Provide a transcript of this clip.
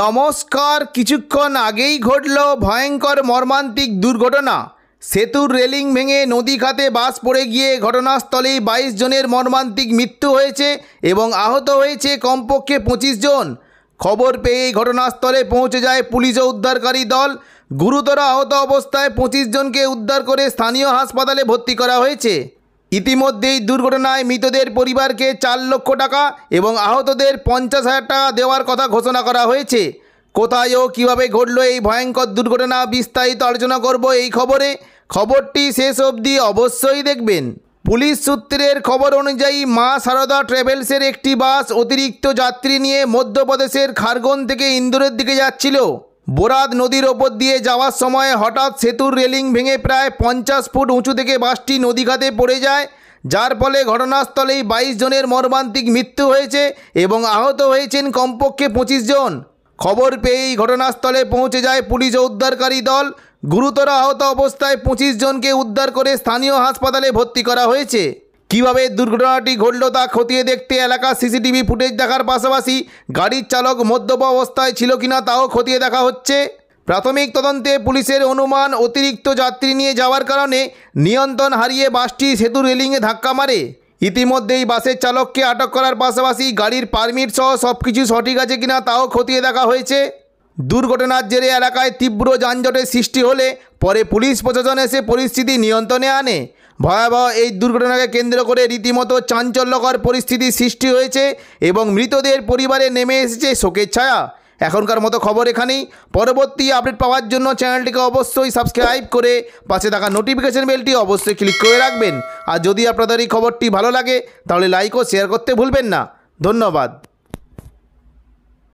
নমস্কার কিছুক্ষণ আগেই ঘটল ভয়ঙ্কর মর্মান্তিক দুর্ঘটনা সেতুর রেলিং ভেঙে নদী খাতে বাস পড়ে গিয়ে ঘটনাস্থলেই বাইশ জনের মর্মান্তিক মৃত্যু হয়েছে এবং আহত হয়েছে কমপক্ষে পঁচিশ জন খবর পেয়ে ঘটনাস্থলে পৌঁছে যায় পুলিশ ও উদ্ধারকারী দল গুরুতর আহত অবস্থায় পঁচিশ জনকে উদ্ধার করে স্থানীয় হাসপাতালে ভর্তি করা হয়েছে ইতিমধ্যেই দুর্ঘটনায় মৃতদের পরিবারকে চার লক্ষ টাকা এবং আহতদের পঞ্চাশ হাজার টাকা দেওয়ার কথা ঘোষণা করা হয়েছে কোথায় ও কীভাবে ঘটল এই ভয়ঙ্কর দুর্ঘটনা বিস্তারিত আলোচনা করব এই খবরে খবরটি শেষ অবধি অবশ্যই দেখবেন পুলিশ সূত্রের খবর অনুযায়ী মা সারদা ট্রাভেলসের একটি বাস অতিরিক্ত যাত্রী নিয়ে মধ্যপ্রদেশের খারগন থেকে ইন্দোরের দিকে যাচ্ছিল বোরাদ নদীর ওপর দিয়ে যাওয়ার সময় হঠাৎ সেতুর রেলিং ভেঙে প্রায় পঞ্চাশ ফুট উঁচু থেকে বাসটি নদীঘাতে পড়ে যায় যার ফলে ঘটনাস্থলেই বাইশ জনের মর্মান্তিক মৃত্যু হয়েছে এবং আহত হয়েছেন কমপক্ষে পঁচিশ জন খবর পেয়েই ঘটনাস্থলে পৌঁছে যায় পুলিশ ও উদ্ধারকারী দল গুরুতর আহত অবস্থায় পঁচিশ জনকে উদ্ধার করে স্থানীয় হাসপাতালে ভর্তি করা হয়েছে কিভাবে দুর্ঘটনাটি ঘটল তা খতিয়ে দেখতে এলাকার সিসিটিভি ফুটেজ দেখার পাশাপাশি গাড়ির চালক মদ্যপ অবস্থায় ছিল কিনা তাও খতিয়ে দেখা হচ্ছে প্রাথমিক তদন্তে পুলিশের অনুমান অতিরিক্ত যাত্রী নিয়ে যাওয়ার কারণে নিয়ন্ত্রণ হারিয়ে বাসটি সেতু রেলিংয়ে ধাক্কা মারে ইতিমধ্যেই বাসের চালককে আটক করার পাশাপাশি গাড়ির পারমিট সহ সব কিছু সঠিক আছে কিনা তাও খতিয়ে দেখা হয়েছে দুর্ঘটনার জেরে এলাকায় তীব্র যানজটের সৃষ্টি হলে পরে পুলিশ প্রশাসন এসে পরিস্থিতি নিয়ন্ত্রণে আনে ভয়াবহ এই দুর্ঘটনাকে কেন্দ্র করে রীতিমতো চাঞ্চল্যকর পরিস্থিতি সৃষ্টি হয়েছে এবং মৃতদের পরিবারে নেমে এসেছে শোকের ছায়া এখনকার মতো খবর এখানেই পরবর্তী আপডেট পাওয়ার জন্য চ্যানেলটিকে অবশ্যই সাবস্ক্রাইব করে পাশে থাকা নোটিফিকেশন বেলটি অবশ্যই ক্লিক করে রাখবেন আর যদি আপনাদের এই খবরটি ভালো লাগে তাহলে লাইক ও শেয়ার করতে ভুলবেন না ধন্যবাদ